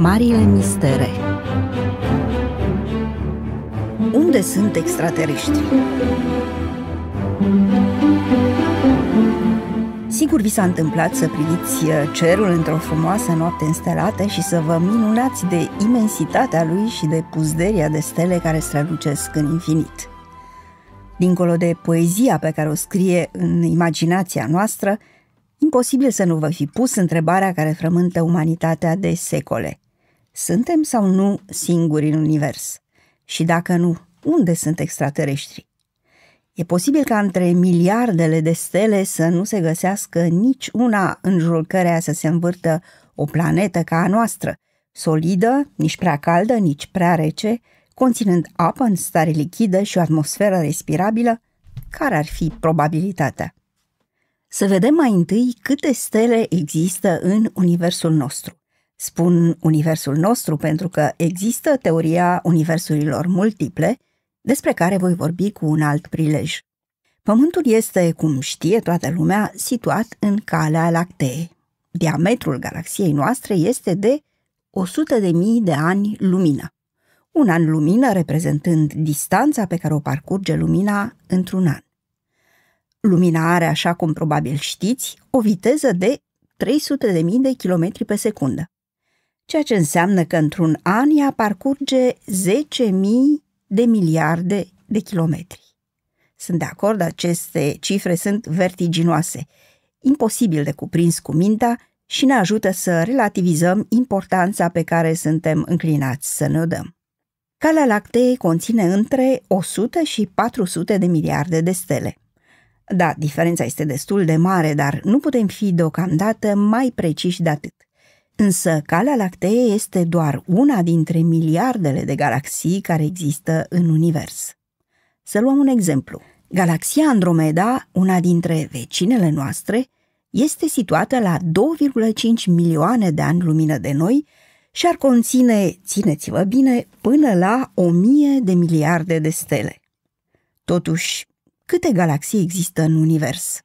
Marile mistere Unde sunt extraterestri? Sigur vi s-a întâmplat să priviți uh, cerul într-o frumoasă noapte înstelată și să vă minunați de imensitatea lui și de puzderia de stele care strălucesc în infinit. Dincolo de poezia pe care o scrie în imaginația noastră, imposibil să nu vă fi pus întrebarea care frământă umanitatea de secole. Suntem sau nu singuri în univers? Și dacă nu, unde sunt extraterestri? E posibil ca între miliardele de stele să nu se găsească nici una în jurul căreia să se învârtă o planetă ca a noastră, solidă, nici prea caldă, nici prea rece, conținând apă în stare lichidă și o atmosferă respirabilă, care ar fi probabilitatea? Să vedem mai întâi câte stele există în universul nostru. Spun universul nostru pentru că există teoria universurilor multiple, despre care voi vorbi cu un alt prilej. Pământul este, cum știe toată lumea, situat în calea lactee. Diametrul galaxiei noastre este de 100.000 de ani lumină. Un an lumină reprezentând distanța pe care o parcurge lumina într-un an. Lumina are, așa cum probabil știți, o viteză de 300.000 de kilometri pe secundă ceea ce înseamnă că într-un an ea parcurge 10.000 de miliarde de kilometri. Sunt de acord, aceste cifre sunt vertiginoase, imposibil de cuprins cu mintea și ne ajută să relativizăm importanța pe care suntem înclinați să ne o dăm. Calea lactee conține între 100 și 400 de miliarde de stele. Da, diferența este destul de mare, dar nu putem fi deocamdată mai preciși de atât. Însă Calea Lactee este doar una dintre miliardele de galaxii care există în univers. Să luăm un exemplu. Galaxia Andromeda, una dintre vecinele noastre, este situată la 2,5 milioane de ani lumină de noi și ar conține, țineți-vă bine, până la 1000 de miliarde de stele. Totuși, câte galaxii există în univers?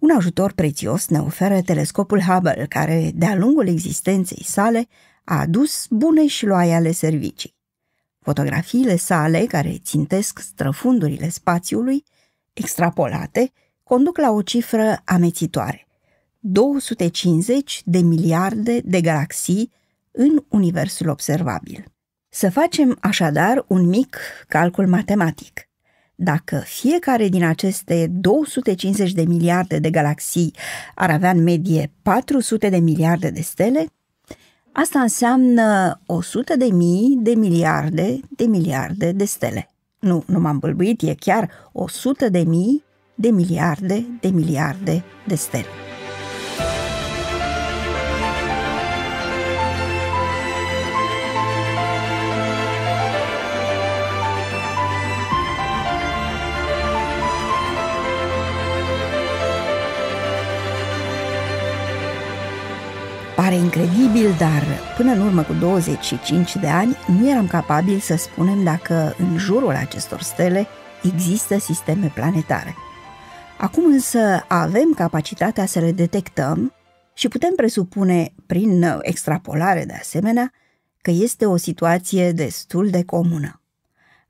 Un ajutor prețios ne oferă telescopul Hubble, care, de-a lungul existenței sale, a adus bune și loiale servicii. Fotografiile sale, care țintesc străfundurile spațiului, extrapolate, conduc la o cifră amețitoare. 250 de miliarde de galaxii în universul observabil. Să facem așadar un mic calcul matematic. Dacă fiecare din aceste 250 de miliarde de galaxii ar avea în medie 400 de miliarde de stele, asta înseamnă 100 de mii de miliarde de miliarde de stele. Nu, nu m-am bâlbuit, e chiar 100 de mii de miliarde de miliarde de stele. Pare incredibil, dar până în urmă cu 25 de ani nu eram capabili să spunem dacă în jurul acestor stele există sisteme planetare. Acum însă avem capacitatea să le detectăm și putem presupune, prin extrapolare de asemenea, că este o situație destul de comună.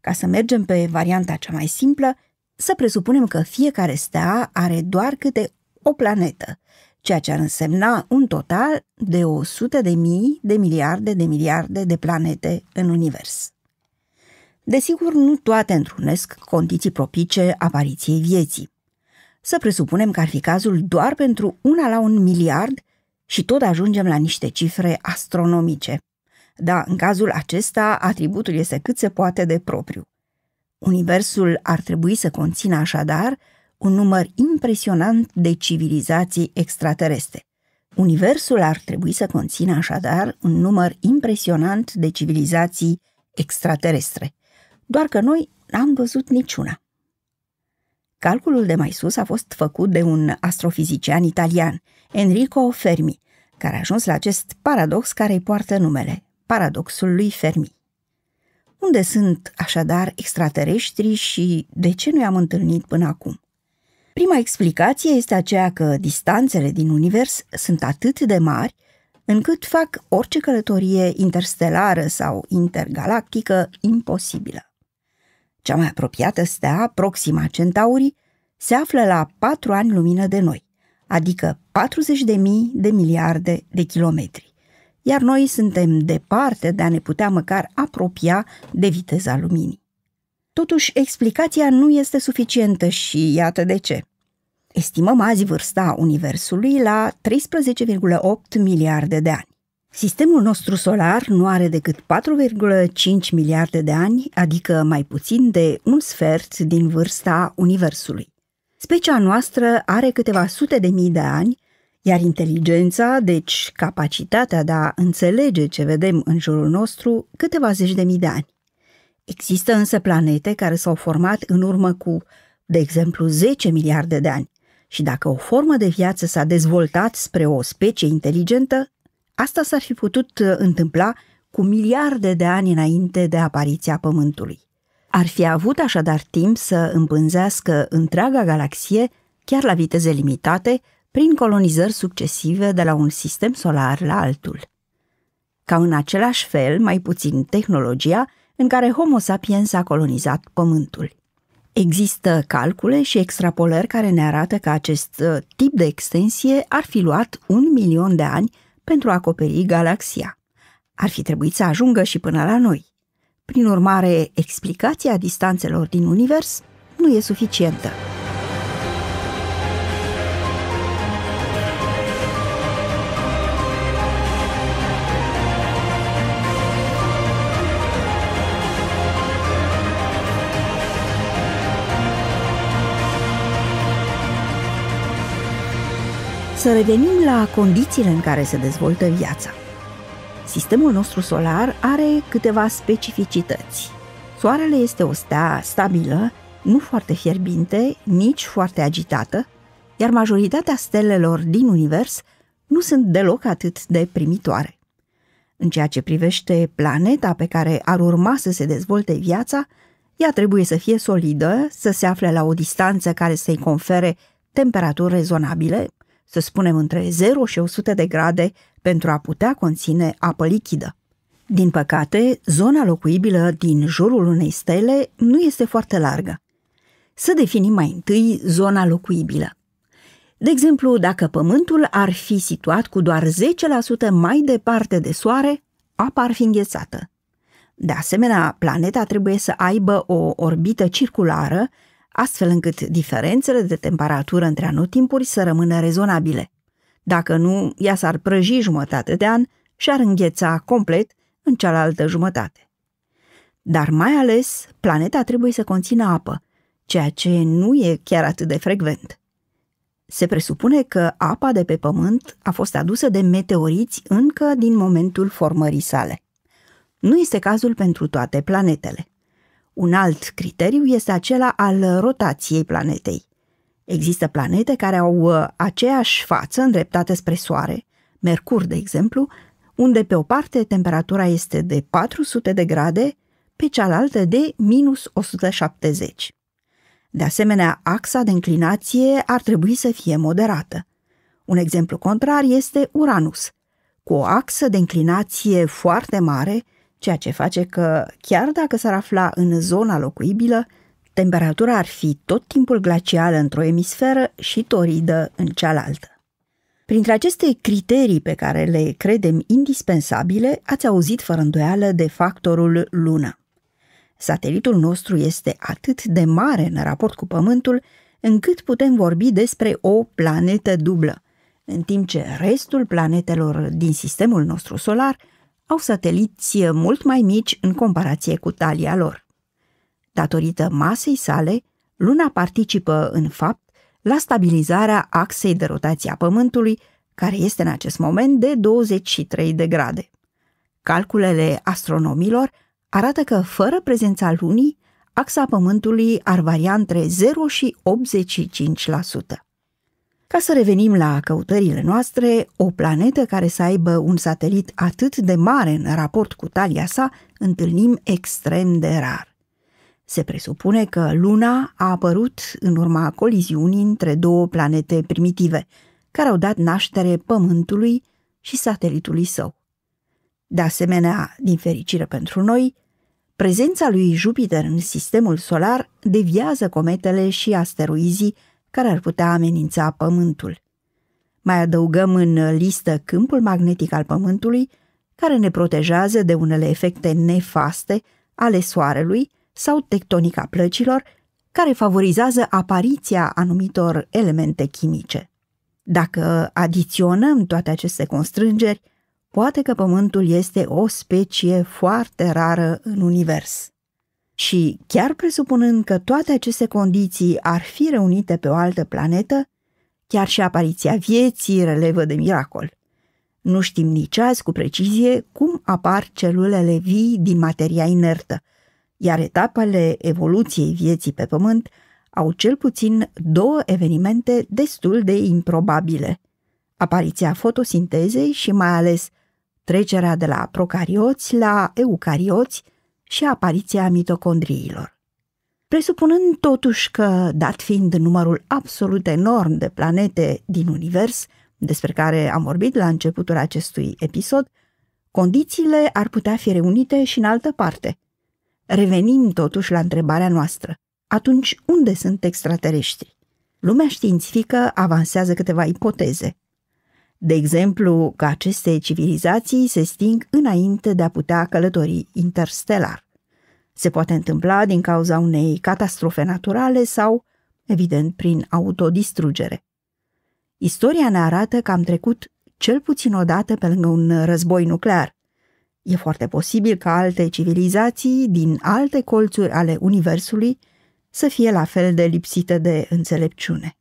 Ca să mergem pe varianta cea mai simplă, să presupunem că fiecare stea are doar câte o planetă, ceea ce ar însemna un total de 100 de mii de miliarde de miliarde de planete în univers. Desigur, nu toate întrunesc condiții propice apariției vieții. Să presupunem că ar fi cazul doar pentru una la un miliard și tot ajungem la niște cifre astronomice. Da, în cazul acesta, atributul este cât se poate de propriu. Universul ar trebui să conțină așadar un număr impresionant de civilizații extraterestre. Universul ar trebui să conțină așadar un număr impresionant de civilizații extraterestre, doar că noi n-am văzut niciuna. Calculul de mai sus a fost făcut de un astrofizician italian, Enrico Fermi, care a ajuns la acest paradox care îi poartă numele, paradoxul lui Fermi. Unde sunt așadar extraterestrii și de ce nu i-am întâlnit până acum? Prima explicație este aceea că distanțele din univers sunt atât de mari încât fac orice călătorie interstelară sau intergalactică imposibilă. Cea mai apropiată stea, Proxima Centauri, se află la 4 ani lumină de noi, adică 40.000 de miliarde de kilometri, iar noi suntem departe de a ne putea măcar apropia de viteza luminii. Totuși, explicația nu este suficientă și iată de ce. Estimăm azi vârsta Universului la 13,8 miliarde de ani. Sistemul nostru solar nu are decât 4,5 miliarde de ani, adică mai puțin de un sfert din vârsta Universului. Specia noastră are câteva sute de mii de ani, iar inteligența, deci capacitatea de a înțelege ce vedem în jurul nostru, câteva zeci de mii de ani. Există însă planete care s-au format în urmă cu, de exemplu, 10 miliarde de ani. Și dacă o formă de viață s-a dezvoltat spre o specie inteligentă, asta s-ar fi putut uh, întâmpla cu miliarde de ani înainte de apariția Pământului. Ar fi avut așadar timp să împânzească întreaga galaxie, chiar la viteze limitate, prin colonizări succesive de la un sistem solar la altul. Ca în același fel, mai puțin tehnologia în care Homo sapiens a colonizat Pământul. Există calcule și extrapolări care ne arată că acest uh, tip de extensie ar fi luat un milion de ani pentru a acoperi galaxia. Ar fi trebuit să ajungă și până la noi. Prin urmare, explicația distanțelor din univers nu e suficientă. să revenim la condițiile în care se dezvoltă viața. Sistemul nostru solar are câteva specificități. Soarele este o stea stabilă, nu foarte fierbinte, nici foarte agitată, iar majoritatea stelelor din univers nu sunt deloc atât de primitoare. În ceea ce privește planeta pe care ar urma să se dezvolte viața, ea trebuie să fie solidă, să se afle la o distanță care să-i confere temperaturi rezonabile, să spunem între 0 și 100 de grade, pentru a putea conține apă lichidă. Din păcate, zona locuibilă din jurul unei stele nu este foarte largă. Să definim mai întâi zona locuibilă. De exemplu, dacă Pământul ar fi situat cu doar 10% mai departe de Soare, apa ar fi înghețată. De asemenea, planeta trebuie să aibă o orbită circulară astfel încât diferențele de temperatură între anotimpuri să rămână rezonabile. Dacă nu, ea s-ar prăji jumătate de an și ar îngheța complet în cealaltă jumătate. Dar mai ales, planeta trebuie să conțină apă, ceea ce nu e chiar atât de frecvent. Se presupune că apa de pe Pământ a fost adusă de meteoriți încă din momentul formării sale. Nu este cazul pentru toate planetele. Un alt criteriu este acela al rotației planetei. Există planete care au uh, aceeași față îndreptată spre Soare, Mercur, de exemplu, unde pe o parte temperatura este de 400 de grade, pe cealaltă de minus 170. De asemenea, axa de înclinație ar trebui să fie moderată. Un exemplu contrar este Uranus, cu o axă de înclinație foarte mare, ceea ce face că, chiar dacă s-ar afla în zona locuibilă, temperatura ar fi tot timpul glacială într-o emisferă și toridă în cealaltă. Printre aceste criterii pe care le credem indispensabile, ați auzit fără îndoială de factorul lună. Satelitul nostru este atât de mare în raport cu Pământul, încât putem vorbi despre o planetă dublă, în timp ce restul planetelor din sistemul nostru solar au sateliți mult mai mici în comparație cu talia lor. Datorită masei sale, Luna participă, în fapt, la stabilizarea axei de rotație a Pământului, care este în acest moment de 23 de grade. Calculele astronomilor arată că, fără prezența lunii, axa Pământului ar varia între 0 și 85%. Ca să revenim la căutările noastre, o planetă care să aibă un satelit atât de mare în raport cu talia sa, întâlnim extrem de rar. Se presupune că Luna a apărut în urma coliziunii între două planete primitive, care au dat naștere Pământului și satelitului său. De asemenea, din fericire pentru noi, prezența lui Jupiter în sistemul solar deviază cometele și asteroizii care ar putea amenința Pământul. Mai adăugăm în listă câmpul magnetic al Pământului, care ne protejează de unele efecte nefaste ale Soarelui sau tectonica plăcilor, care favorizează apariția anumitor elemente chimice. Dacă adiționăm toate aceste constrângeri, poate că Pământul este o specie foarte rară în univers. Și chiar presupunând că toate aceste condiții ar fi reunite pe o altă planetă, chiar și apariția vieții relevă de miracol. Nu știm nici azi cu precizie cum apar celulele vii din materia inertă, iar etapele evoluției vieții pe Pământ au cel puțin două evenimente destul de improbabile. Apariția fotosintezei și mai ales trecerea de la procarioți la eucarioți – și apariția mitocondriilor. Presupunând totuși că, dat fiind numărul absolut enorm de planete din univers, despre care am vorbit la începutul acestui episod, condițiile ar putea fi reunite și în altă parte. Revenim totuși la întrebarea noastră. Atunci, unde sunt extraterestri? Lumea științifică avansează câteva ipoteze, de exemplu, că aceste civilizații se sting înainte de a putea călători interstelar. Se poate întâmpla din cauza unei catastrofe naturale sau, evident, prin autodistrugere. Istoria ne arată că am trecut cel puțin o dată pe lângă un război nuclear. E foarte posibil ca alte civilizații din alte colțuri ale Universului să fie la fel de lipsite de înțelepciune.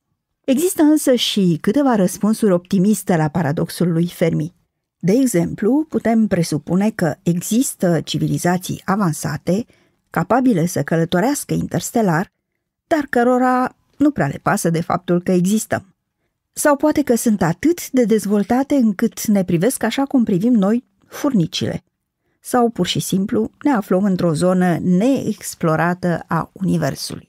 Există însă și câteva răspunsuri optimiste la paradoxul lui Fermi. De exemplu, putem presupune că există civilizații avansate, capabile să călătorească interstelar, dar cărora nu prea le pasă de faptul că existăm. Sau poate că sunt atât de dezvoltate încât ne privesc așa cum privim noi furnicile. Sau pur și simplu ne aflăm într-o zonă neexplorată a Universului.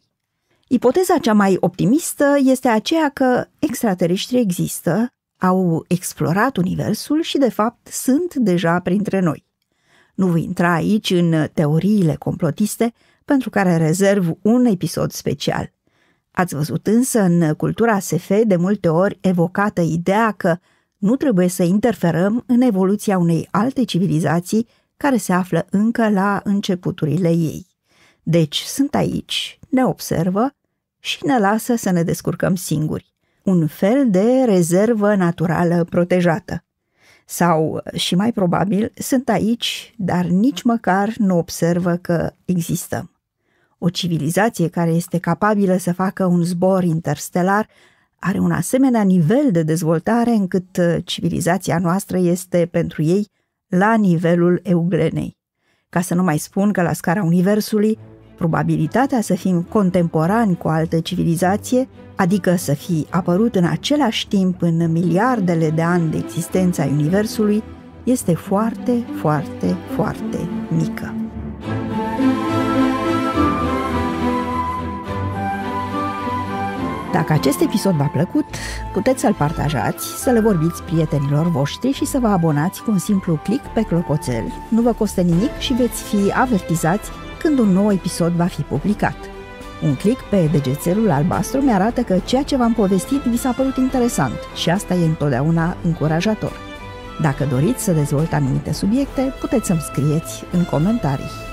Ipoteza cea mai optimistă este aceea că extraterestri există, au explorat Universul și, de fapt, sunt deja printre noi. Nu voi intra aici în teoriile complotiste, pentru care rezerv un episod special. Ați văzut însă în cultura SF de multe ori evocată ideea că nu trebuie să interferăm în evoluția unei alte civilizații care se află încă la începuturile ei. Deci sunt aici, ne observă și ne lasă să ne descurcăm singuri. Un fel de rezervă naturală protejată. Sau, și mai probabil, sunt aici, dar nici măcar nu observă că existăm. O civilizație care este capabilă să facă un zbor interstelar are un asemenea nivel de dezvoltare încât uh, civilizația noastră este pentru ei la nivelul Euglenei. Ca să nu mai spun că la scara Universului, Probabilitatea să fim contemporani cu o altă civilizație, adică să fi apărut în același timp în miliardele de ani de existența Universului, este foarte, foarte, foarte mică. Dacă acest episod v-a plăcut, puteți să-l partajați, să le vorbiți prietenilor voștri și să vă abonați cu un simplu click pe clopoțel. Nu vă costă nimic și veți fi avertizați când un nou episod va fi publicat. Un click pe degețelul albastru mi-arată că ceea ce v-am povestit vi s-a părut interesant și asta e întotdeauna încurajator. Dacă doriți să dezvolt anumite subiecte, puteți să-mi scrieți în comentarii.